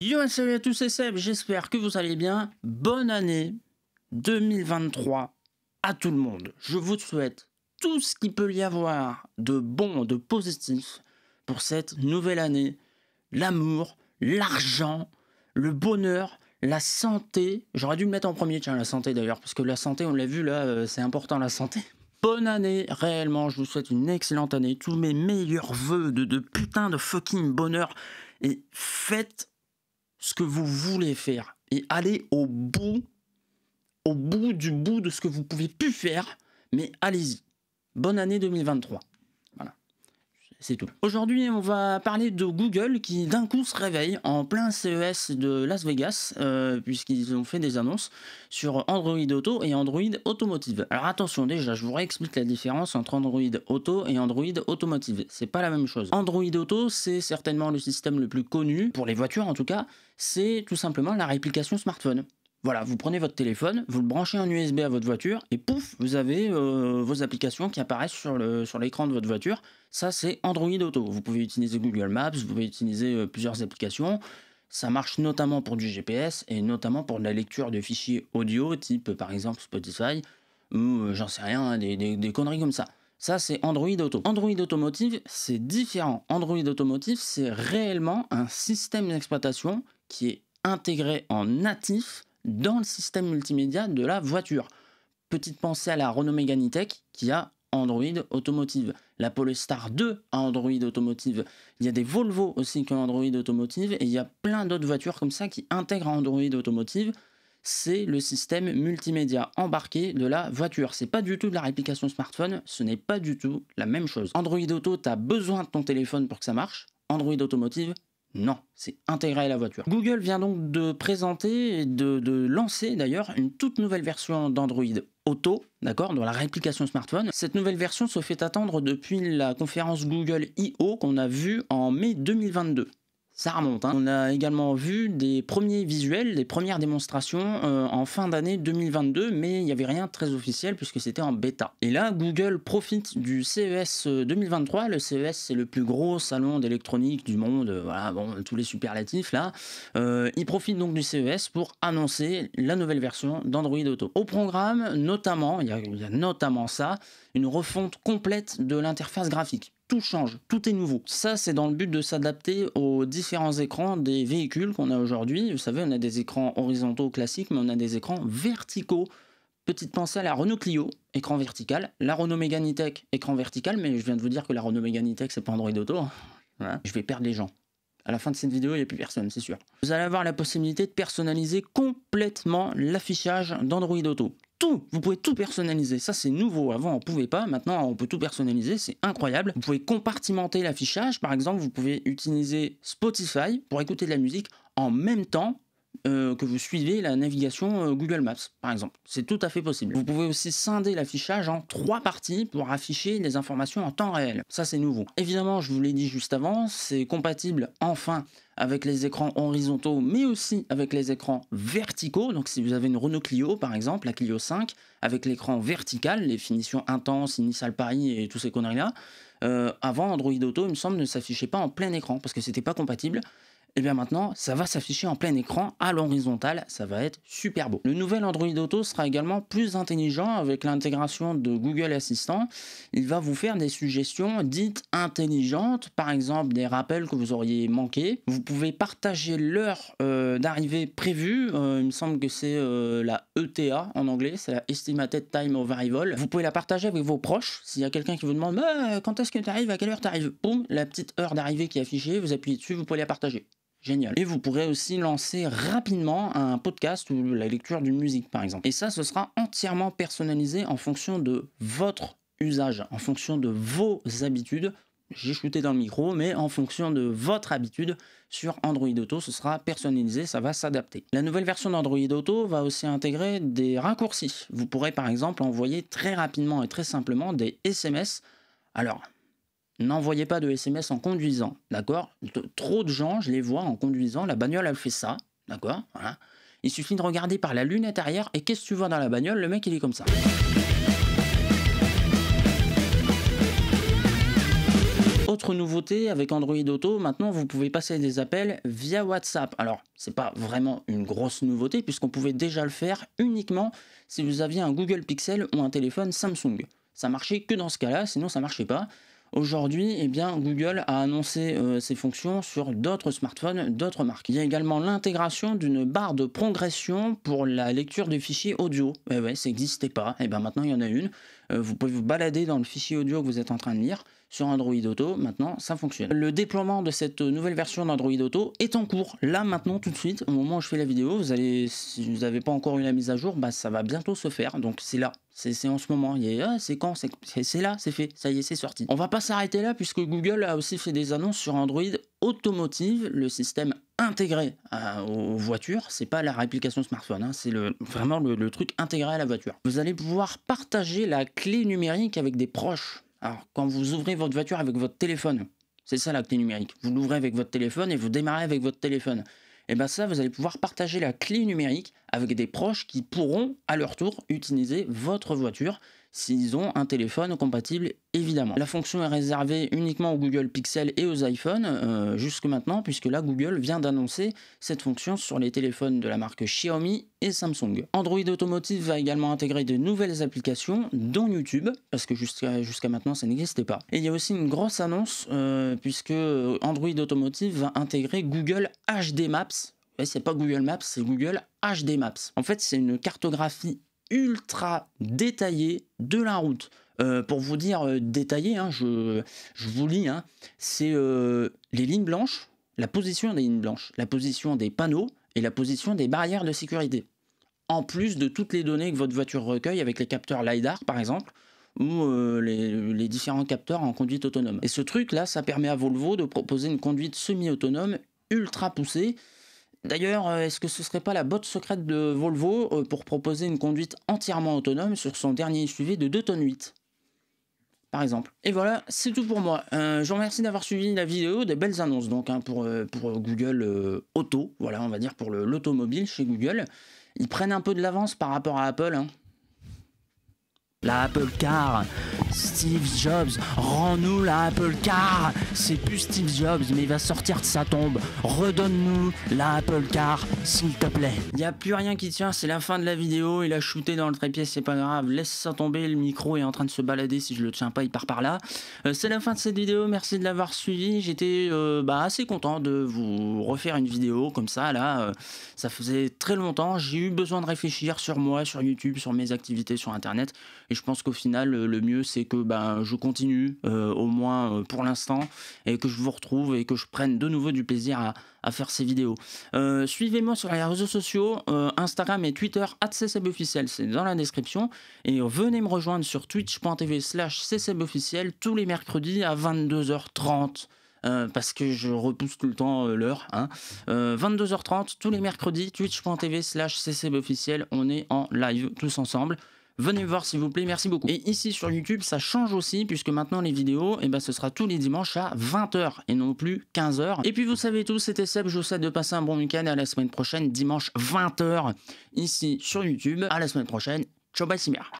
Yo, salut à tous, c'est Seb, j'espère que vous allez bien. Bonne année 2023 à tout le monde. Je vous souhaite tout ce qu'il peut y avoir de bon, de positif pour cette nouvelle année. L'amour, l'argent, le bonheur, la santé. J'aurais dû me mettre en premier, tiens, la santé d'ailleurs, parce que la santé, on l'a vu là, euh, c'est important la santé. Bonne année, réellement, je vous souhaite une excellente année, tous mes meilleurs voeux de, de putain de fucking bonheur, et faites ce que vous voulez faire et allez au bout, au bout du bout de ce que vous pouvez plus faire, mais allez-y. Bonne année 2023 c'est tout. Aujourd'hui, on va parler de Google qui d'un coup se réveille en plein CES de Las Vegas, euh, puisqu'ils ont fait des annonces sur Android Auto et Android Automotive. Alors attention, déjà, je vous réexplique la différence entre Android Auto et Android Automotive. C'est pas la même chose. Android Auto, c'est certainement le système le plus connu, pour les voitures en tout cas, c'est tout simplement la réplication smartphone. Voilà, vous prenez votre téléphone, vous le branchez en USB à votre voiture et pouf, vous avez euh, vos applications qui apparaissent sur l'écran sur de votre voiture. Ça, c'est Android Auto. Vous pouvez utiliser Google Maps, vous pouvez utiliser euh, plusieurs applications. Ça marche notamment pour du GPS et notamment pour la lecture de fichiers audio, type par exemple Spotify ou euh, j'en sais rien, hein, des conneries comme ça. Ça, c'est Android Auto. Android Automotive, c'est différent. Android Automotive, c'est réellement un système d'exploitation qui est intégré en natif dans le système multimédia de la voiture. Petite pensée à la Renault Megane tech qui a Android Automotive. La Polestar 2 a Android Automotive. Il y a des Volvo aussi qui ont Android Automotive et il y a plein d'autres voitures comme ça qui intègrent Android Automotive. C'est le système multimédia embarqué de la voiture. C'est pas du tout de la réplication smartphone, ce n'est pas du tout la même chose. Android Auto, tu as besoin de ton téléphone pour que ça marche. Android Automotive, non, c'est intégré à la voiture. Google vient donc de présenter et de, de lancer d'ailleurs une toute nouvelle version d'Android Auto, d'accord, dans la réplication smartphone. Cette nouvelle version se fait attendre depuis la conférence Google I.O. qu'on a vue en mai 2022 ça remonte. Hein. On a également vu des premiers visuels, des premières démonstrations euh, en fin d'année 2022, mais il n'y avait rien de très officiel puisque c'était en bêta. Et là, Google profite du CES 2023. Euh, le CES, c'est le plus gros salon d'électronique du monde. Euh, voilà, bon, tous les superlatifs là. il profite donc du CES pour annoncer la nouvelle version d'Android Auto. Au programme, notamment, il y a notamment ça, une refonte complète de l'interface graphique tout change, tout est nouveau. Ça, c'est dans le but de s'adapter aux différents écrans des véhicules qu'on a aujourd'hui. Vous savez, on a des écrans horizontaux classiques, mais on a des écrans verticaux. Petite pensée à la Renault Clio, écran vertical. La Renault Mégane tech écran vertical, mais je viens de vous dire que la Renault Mégane tech c'est pas Android Auto. Hein. Je vais perdre les gens. À la fin de cette vidéo, il n'y a plus personne, c'est sûr. Vous allez avoir la possibilité de personnaliser complètement l'affichage d'Android Auto tout, vous pouvez tout personnaliser. Ça, c'est nouveau. Avant, on pouvait pas. Maintenant, on peut tout personnaliser. C'est incroyable. Vous pouvez compartimenter l'affichage. Par exemple, vous pouvez utiliser Spotify pour écouter de la musique en même temps euh, que vous suivez la navigation euh, Google Maps, par exemple. C'est tout à fait possible. Vous pouvez aussi scinder l'affichage en trois parties pour afficher les informations en temps réel. Ça, c'est nouveau. Évidemment, je vous l'ai dit juste avant, c'est compatible enfin avec les écrans horizontaux, mais aussi avec les écrans verticaux. Donc si vous avez une Renault Clio, par exemple, la Clio 5, avec l'écran vertical, les finitions intenses, Initial Paris et tous ces conneries-là, euh, avant Android Auto, il me semble, ne s'affichait pas en plein écran, parce que c'était pas compatible et eh bien maintenant ça va s'afficher en plein écran à l'horizontale, ça va être super beau. Le nouvel Android Auto sera également plus intelligent avec l'intégration de Google Assistant. Il va vous faire des suggestions dites intelligentes, par exemple des rappels que vous auriez manqués. Vous pouvez partager l'heure euh, d'arrivée prévue, euh, il me semble que c'est euh, la ETA en anglais, c'est la Estimated Time of Arrival. Vous pouvez la partager avec vos proches, s'il y a quelqu'un qui vous demande quand est-ce que tu arrives, à quelle heure tu arrives, boum, la petite heure d'arrivée qui est affichée, vous appuyez dessus, vous pouvez la partager. Génial. Et vous pourrez aussi lancer rapidement un podcast ou la lecture d'une musique par exemple. Et ça, ce sera entièrement personnalisé en fonction de votre usage, en fonction de vos habitudes. J'ai shooté dans le micro, mais en fonction de votre habitude sur Android Auto, ce sera personnalisé, ça va s'adapter. La nouvelle version d'Android Auto va aussi intégrer des raccourcis. Vous pourrez par exemple envoyer très rapidement et très simplement des SMS. Alors, n'envoyez pas de SMS en conduisant, d'accord Trop de gens, je les vois en conduisant, la bagnole, elle fait ça, d'accord Il suffit de regarder par la lunette arrière et qu'est-ce que tu vois dans la bagnole Le mec, il est comme ça. Autre nouveauté avec Android Auto, maintenant vous pouvez passer des appels via WhatsApp. Alors, c'est pas vraiment une grosse nouveauté puisqu'on pouvait déjà le faire uniquement si vous aviez un Google Pixel ou un téléphone Samsung. Ça marchait que dans ce cas-là, sinon ça marchait pas. Aujourd'hui, eh bien, Google a annoncé euh, ses fonctions sur d'autres smartphones, d'autres marques. Il y a également l'intégration d'une barre de progression pour la lecture de fichiers audio. Eh ça n'existait pas. Et eh ben, maintenant, il y en a une. Euh, vous pouvez vous balader dans le fichier audio que vous êtes en train de lire sur Android Auto. Maintenant, ça fonctionne. Le déploiement de cette nouvelle version d'Android Auto est en cours. Là, maintenant, tout de suite, au moment où je fais la vidéo, vous allez, si vous n'avez pas encore eu la mise à jour, bah, ça va bientôt se faire. Donc, c'est là. C'est en ce moment. Ah, c'est quand C'est là, c'est fait. Ça y est, c'est sorti. On va pas s'arrêter là puisque Google a aussi fait des annonces sur Android Automotive, le système intégré aux voitures. C'est pas la réplication smartphone, hein, c'est le, vraiment le, le truc intégré à la voiture. Vous allez pouvoir partager la clé numérique avec des proches. Alors, quand vous ouvrez votre voiture avec votre téléphone, c'est ça la clé numérique. Vous l'ouvrez avec votre téléphone et vous démarrez avec votre téléphone. Et eh bien ça, vous allez pouvoir partager la clé numérique avec des proches qui pourront à leur tour utiliser votre voiture s'ils ont un téléphone compatible évidemment. La fonction est réservée uniquement aux Google Pixel et aux iPhones euh, jusque maintenant puisque là Google vient d'annoncer cette fonction sur les téléphones de la marque Xiaomi et Samsung. Android Automotive va également intégrer de nouvelles applications dont YouTube parce que jusqu'à maintenant ça n'existait pas. Et il y a aussi une grosse annonce euh, puisque Android Automotive va intégrer Google HD Maps. Ce c'est pas Google Maps, c'est Google HD Maps. En fait, c'est une cartographie ultra détaillé de la route. Euh, pour vous dire euh, détaillé, hein, je, vous lis, hein, c'est euh, les lignes blanches, la position des lignes blanches, la position des panneaux et la position des barrières de sécurité. En plus de toutes les données que votre voiture recueille avec les capteurs LiDAR par exemple, ou les, différents capteurs en conduite autonome. Et ce truc-là, ça permet à Volvo de proposer une conduite semi-autonome ultra poussée D'ailleurs, euh, est-ce que ce serait pas la botte secrète de Volvo euh, pour proposer une conduite entièrement autonome sur son dernier SUV de 2 tonnes 8 par exemple. Et voilà, c'est tout pour moi. Euh, je vous remercie d'avoir suivi la vidéo, des belles annonces donc hein, pour, pour Google Auto, voilà on va dire pour l'automobile chez Google. Ils prennent un peu de l'avance par rapport à Apple, hein. La Apple Car, Steve Jobs, rends-nous la Apple Car. C'est plus Steve Jobs, mais il va sortir de sa tombe. Redonne-nous la Apple Car, s'il te plaît. Il a plus rien qui tient, c'est la fin de la vidéo. Il a shooté dans le trépied, c'est pas grave. Laisse ça tomber, le micro est en train de se balader. Si je le tiens pas, il part par là. Euh, c'est la fin de cette vidéo, merci de l'avoir suivi. J'étais euh, bah, assez content de vous refaire une vidéo comme ça. Là, euh, ça faisait très longtemps. J'ai eu besoin de réfléchir sur moi, sur YouTube, sur mes activités, sur Internet. Et je pense qu'au final, le mieux, c'est que ben, je continue, euh, au moins euh, pour l'instant, et que je vous retrouve et que je prenne de nouveau du plaisir à, faire ces vidéos. Euh, suivez-moi sur les réseaux sociaux, Instagram et Twitter, @ccb_officiel, c'est dans la description. Et venez me rejoindre sur twitch.tv slash ccbofficiel tous les mercredis à 22h30. parce que je repousse tout le temps l'heure. 22h30, hein. tous les mercredis, twitch.tv slash ccbofficiel, on est en live tous ensemble. Venez voir s'il vous plaît, merci beaucoup. Et ici sur YouTube, ça change aussi puisque maintenant les vidéos, eh ben, ce sera tous les dimanches à 20h et non plus 15h. Et puis vous savez tous, c'était Seb, je vous souhaite de passer un bon week-end et à la semaine prochaine, dimanche 20h, ici sur YouTube. À la semaine prochaine, ciao, bye,